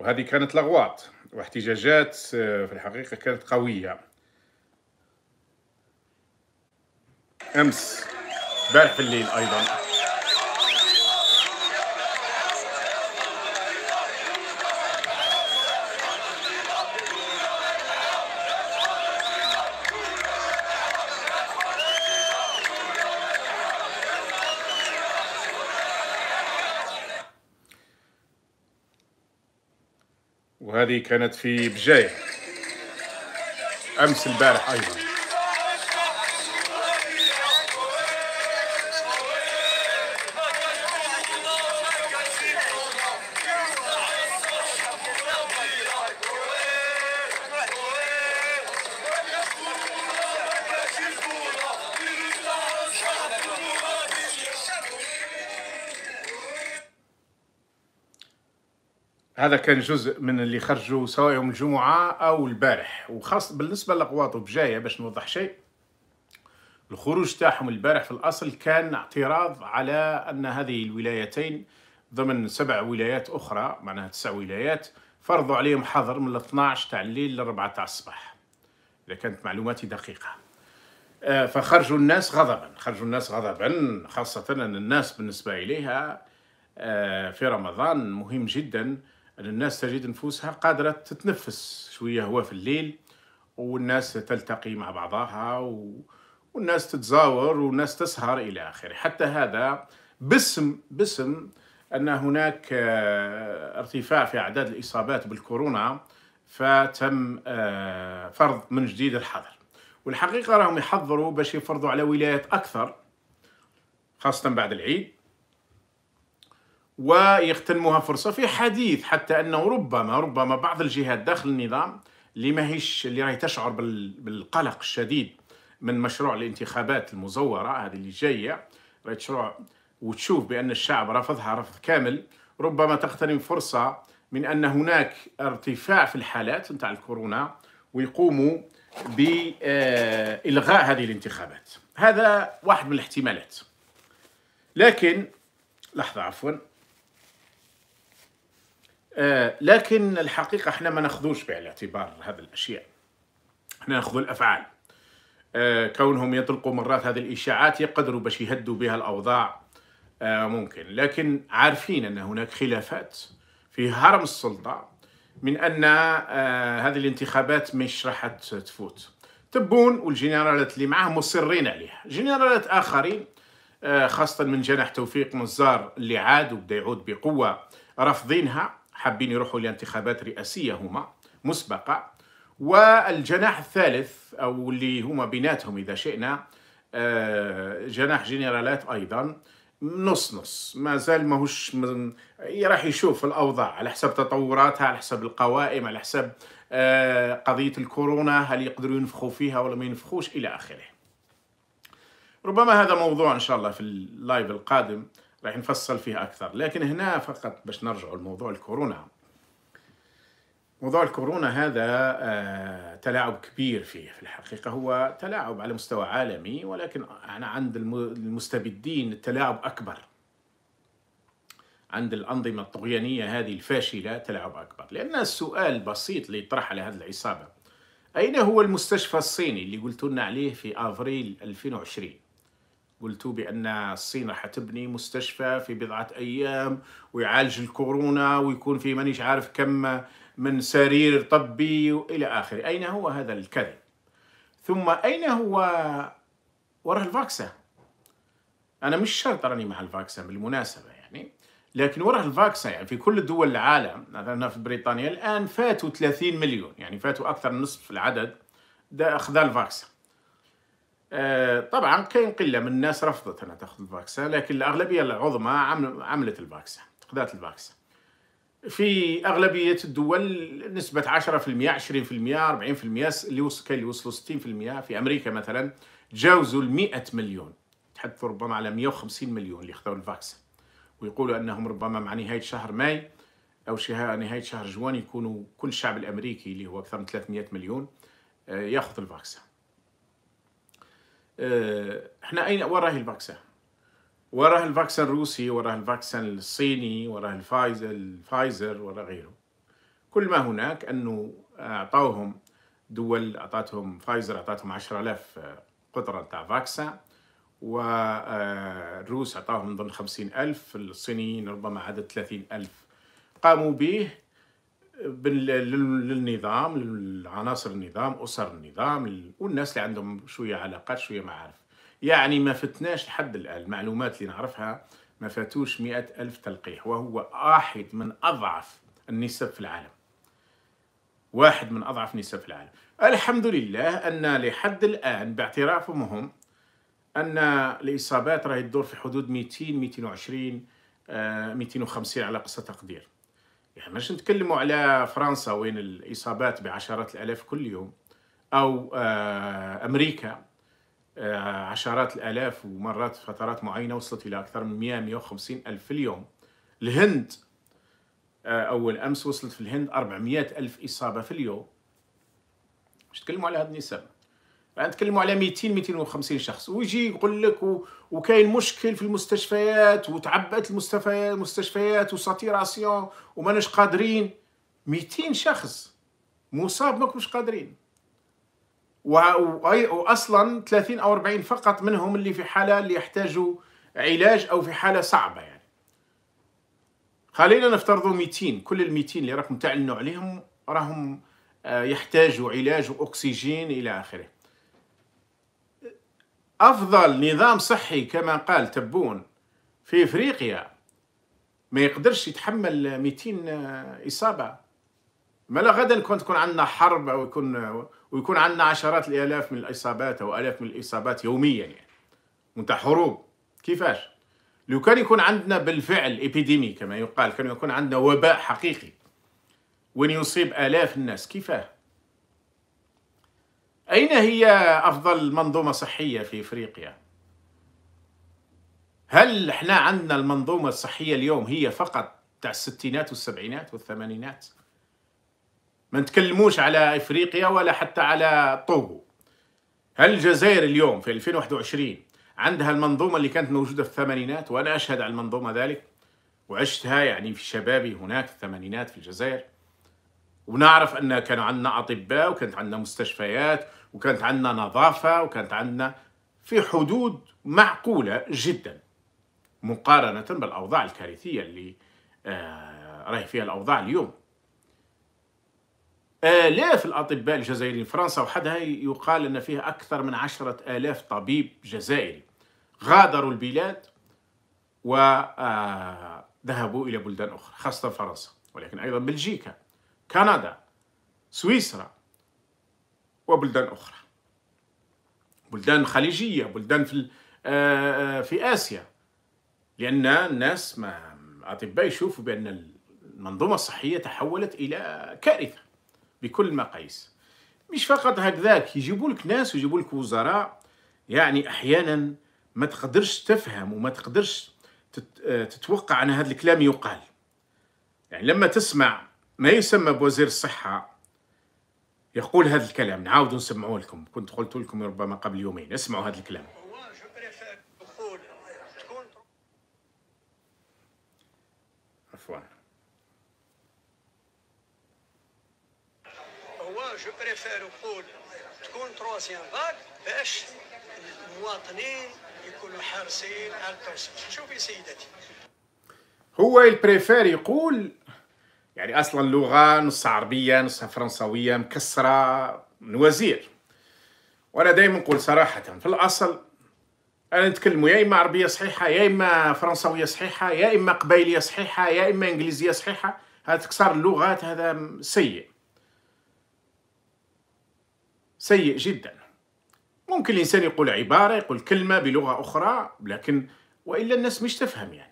وهذه كانت لغوات واحتجاجات آه، في الحقيقة كانت قوية أمس بارح الليل أيضا وهذه كانت في بجاية أمس البارح أيضا هذا كان جزء من اللي خرجوا سواء يوم الجمعة أو البارح وخاصة بالنسبة لقواطب بجاية باش نوضح شيء الخروج تاعهم البارح في الأصل كان اعتراض على أن هذه الولايتين ضمن سبع ولايات أخرى معناها تسع ولايات فرضوا عليهم حظر من 12 تاع الليل للربعة تاع الصباح إذا كانت معلوماتي دقيقة آه، فخرجوا الناس غضبا خرجوا الناس غضبا خاصة أن الناس بالنسبة إليها آه، في رمضان مهم جداً أن الناس تجد نفوسها قادرة تتنفس شوية هو في الليل والناس تلتقي مع بعضها و... والناس تتزاور والناس تسهر إلى آخره حتى هذا باسم باسم أن هناك آه، ارتفاع في أعداد الإصابات بالكورونا فتم آه، فرض من جديد الحظر والحقيقة راهم يحضروا باش يفرضوا على ولايات أكثر خاصة بعد العيد ويغتنموها فرصة في حديث حتى أنه ربما ربما بعض الجهات داخل النظام اللي ماهيش اللي راهي تشعر بالقلق الشديد من مشروع الانتخابات المزورة هذه اللي جاية راهي تشعر وتشوف بأن الشعب رفضها رفض كامل ربما تغتنم فرصة من أن هناك ارتفاع في الحالات نتاع الكورونا ويقوموا بإلغاء هذه الانتخابات هذا واحد من الاحتمالات لكن لحظة عفواً آه، لكن الحقيقة احنا ما ناخذوش بالاعتبار هذه الأشياء احنا ناخذ الأفعال آه، كونهم يطلقوا مرات هذه الإشاعات يقدروا باش يهدوا بها الأوضاع آه، ممكن لكن عارفين أن هناك خلافات في هرم السلطة من أن هذه الانتخابات مش راح تفوت تبون والجنرالات اللي معاه مصرين عليها جنرالات آخرين خاصة من جناح توفيق مزار اللي عاد وبدا يعود بقوة رافضينها حابين يروحوا لانتخابات رئاسية هما مسبقة والجناح الثالث أو اللي هما بيناتهم إذا شئنا آه، جناح جنرالات أيضا نص نص ما زال ماهوش يعني راح يشوف الأوضاع على حسب تطوراتها على حسب القوائم على حسب آه، قضية الكورونا هل يقدروا ينفخوا فيها ولا ما ينفخوش إلى آخره ربما هذا موضوع إن شاء الله في اللايف القادم راح نفصل فيها أكثر لكن هنا فقط باش نرجع لموضوع الكورونا موضوع الكورونا هذا آه، تلاعب كبير فيه في الحقيقة هو تلاعب على مستوى عالمي ولكن أنا عند المستبدين التلاعب أكبر عند الأنظمة الطغيانية هذه الفاشلة تلاعب أكبر لأن السؤال بسيط اللي يطرح على هذه العصابة أين هو المستشفى الصيني اللي قلتنا عليه في أفريل 2020 قلتوا بأن الصين راح تبني مستشفى في بضعة أيام ويعالج الكورونا ويكون في مانيش عارف كم من سرير طبي وإلى آخره أين هو هذا الكذب؟ ثم أين هو وراء الفاكسة؟ أنا مش شرط راني مع الفاكسة بالمناسبة يعني لكن وراء الفاكسة يعني في كل دول العالم مثلا في بريطانيا الآن فاتوا 30 مليون يعني فاتوا أكثر من نصف العدد ده أخذ الفاكسة آه، طبعا كاين قله من الناس رفضت انها تاخذ الفاكسة لكن الاغلبيه العظمى عملت الفاكسة خذات الفاكسة في اغلبيه الدول نسبه 10% 20% 40% اللي وصل كاين اللي وصلوا 60% في امريكا مثلا تجاوزوا ال 100 مليون تحدثوا ربما على 150 مليون اللي اخذوا الفاكسة ويقولوا انهم ربما مع نهايه شهر ماي او نهايه شهر جوان يكونوا كل الشعب الامريكي اللي هو اكثر من 300 مليون آه، ياخذ الفاكسة آه، احنا اين وين راهي الفاكسان؟ وين راه الفاكسان الروسي؟ وين راه الفاكسان الصيني؟ وين راه الفايزر الفايزر ولا غيره؟ كل ما هناك انه اعطوهم دول اعطتهم فايزر اعطتهم 10000 قطره تاع فاكسن والروس آه، اعطاهم ضمن 50000 الصينيين ربما عدد 30000 قاموا به للنظام لعناصر النظام اسر النظام والناس اللي عندهم شويه علاقات شويه معارف يعني ما فتناش لحد الان المعلومات اللي نعرفها ما فاتوش مئة ألف تلقيح وهو واحد من أضعف النسب في العالم واحد من أضعف النسب في العالم الحمد لله أن لحد الآن باعترافهم هم أن الإصابات راهي تدور في حدود 200 220 250 على قصة تقدير يعني مش نتكلموا على فرنسا وين الإصابات بعشرات الآلاف كل يوم أو آه، أمريكا آه، عشرات الآلاف ومرات فترات معينة وصلت إلى أكثر من 100 150 ألف في اليوم الهند آه، أول أمس وصلت في الهند 400 ألف إصابة في اليوم مش تكلموا على هذه النسب نتكلموا على 200 250 شخص ويجي يقول لك و... وكاين مشكل في المستشفيات وتعبأت المستشفيات المستشفيات وساتيراسيون وماناش قادرين 200 شخص مصاب ما كنتش قادرين و... واصلا 30 او 40 فقط منهم اللي في حاله اللي يحتاجوا علاج او في حاله صعبه يعني خلينا نفترضوا 200 كل ال 200 اللي راكم تعلنوا عليهم راهم آه، يحتاجوا علاج واكسجين الى اخره أفضل نظام صحي كما قال تبون في إفريقيا ما يقدرش يتحمل 200 آه، إصابة مالا غدا كون تكون عندنا حرب أو يكون آه، ويكون عندنا عشرات الآلاف من الإصابات أو آلاف من الإصابات يوميا يعني وأنت حروب كيفاش لو كان يكون عندنا بالفعل إبيديمي كما يقال كان يكون عندنا وباء حقيقي وين يصيب آلاف الناس كيفاه أين هي أفضل منظومة صحية في إفريقيا؟ هل احنا عندنا المنظومة الصحية اليوم هي فقط تاع الستينات والسبعينات والثمانينات؟ ما نتكلموش على إفريقيا ولا حتى على طوبو هل الجزائر اليوم في 2021 عندها المنظومة اللي كانت موجودة في الثمانينات وأنا أشهد على المنظومة ذلك وعشتها يعني في شبابي هناك في الثمانينات في الجزائر ونعرف أن كانوا عندنا أطباء وكانت عندنا مستشفيات وكانت عندنا نظافة وكانت عندنا في حدود معقولة جدا مقارنة بالأوضاع الكارثية اللي آه راهي فيها الأوضاع اليوم آلاف الأطباء الجزائريين فرنسا وحدها يقال أن فيها أكثر من عشرة آلاف طبيب جزائري غادروا البلاد وذهبوا آه، إلى بلدان أخرى خاصة فرنسا ولكن أيضا بلجيكا كندا سويسرا وبلدان أخرى بلدان خليجية بلدان في, آه، آه، في آسيا لأن الناس ما أطباء يشوفوا بأن المنظومة الصحية تحولت إلى كارثة بكل المقاييس مش فقط هكذاك يجيبوا لك ناس ويجيبوا لك وزراء يعني أحيانا ما تقدرش تفهم وما تقدرش آه، تتوقع أن هذا الكلام يقال يعني لما تسمع ما يسمى بوزير الصحة يقول هذا الكلام نعاود نسمعوه لكم كنت قلت لكم ربما قبل يومين اسمعوا هذا الكلام عفوا هو جو بريفير نقول تكون تروسيام باك باش المواطنين يكونوا حارسين على التوصيل شوفي سيدتي هو البريفير يقول يعني اصلا اللغه نصها عربيه نصها فرنسويه مكسره من وزير وانا دائما نقول صراحه في الاصل انا نتكلم يا اما عربيه صحيحه يا اما فرنسويه صحيحه يا اما قبايليه صحيحه يا اما انجليزيه صحيحه هذا تكسر اللغات هذا سيء سيء جدا ممكن الانسان يقول عباره يقول كلمه بلغه اخرى لكن والا الناس مش تفهم يعني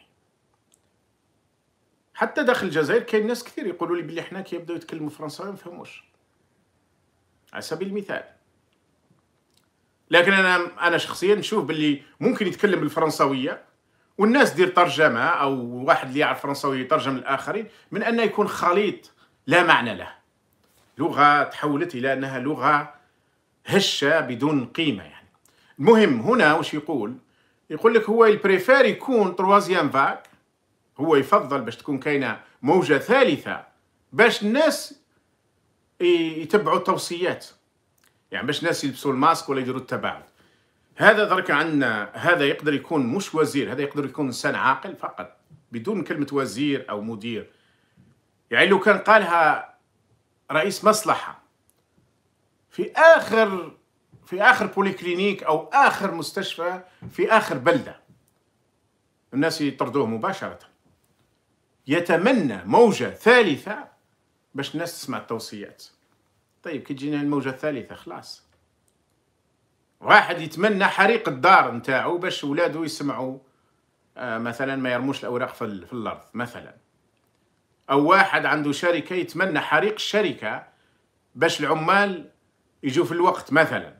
حتى داخل الجزائر كاين ناس كثير يقولوا لي بلي حنا كي يبداو يتكلموا فرنساوي ما يفهموش على سبيل المثال لكن انا انا شخصيا نشوف باللي ممكن يتكلم بالفرنساويه والناس دير ترجمه او واحد اللي يعرف فرنساوي يترجم للاخرين من انه يكون خليط لا معنى له لغه تحولت الى انها لغه هشه بدون قيمه يعني المهم هنا واش يقول يقول لك هو البريفير يكون تروازيام فاك هو يفضل باش تكون كاينه موجه ثالثه باش الناس يتبعوا التوصيات يعني باش الناس يلبسوا الماسك ولا يديروا التباعد هذا درك عندنا هذا يقدر يكون مش وزير هذا يقدر يكون انسان عاقل فقط بدون كلمه وزير او مدير يعني لو كان قالها رئيس مصلحه في اخر في اخر بوليكلينيك او اخر مستشفى في اخر بلده الناس يطردوه مباشره يتمنى موجة ثالثة باش الناس تسمع التوصيات طيب كي تجينا الموجة الثالثة خلاص واحد يتمنى حريق الدار نتاعو باش ولادو يسمعوا آه مثلا ما يرموش الأوراق في, في الأرض مثلا أو واحد عنده شركة يتمنى حريق الشركة باش العمال يجوا في الوقت مثلا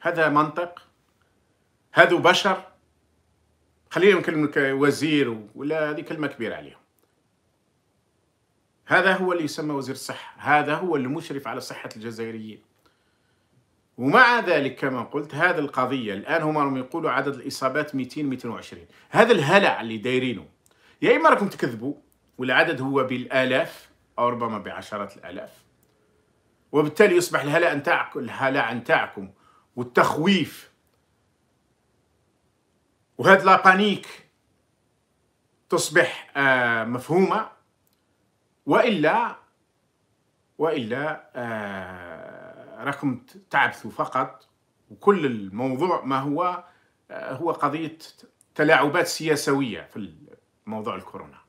هذا منطق هذا بشر خليهم كلمة وزير ولا هذه كلمة كبيرة عليهم هذا هو اللي يسمى وزير الصحة هذا هو المشرف على صحة الجزائريين ومع ذلك كما قلت هذه القضية الآن هم راهم يقولوا عدد الإصابات 200 220 هذا الهلع اللي دايرينه يا إما راكم تكذبوا والعدد هو بالآلاف أو ربما بعشرات الآلاف وبالتالي يصبح الهلع نتاعكم الهلع نتاعكم والتخويف وهذا لا بانيك تصبح آه، مفهومة والا والا آه راكم تعبثوا فقط وكل الموضوع ما هو آه هو قضيه تلاعبات سياسويه في موضوع الكورونا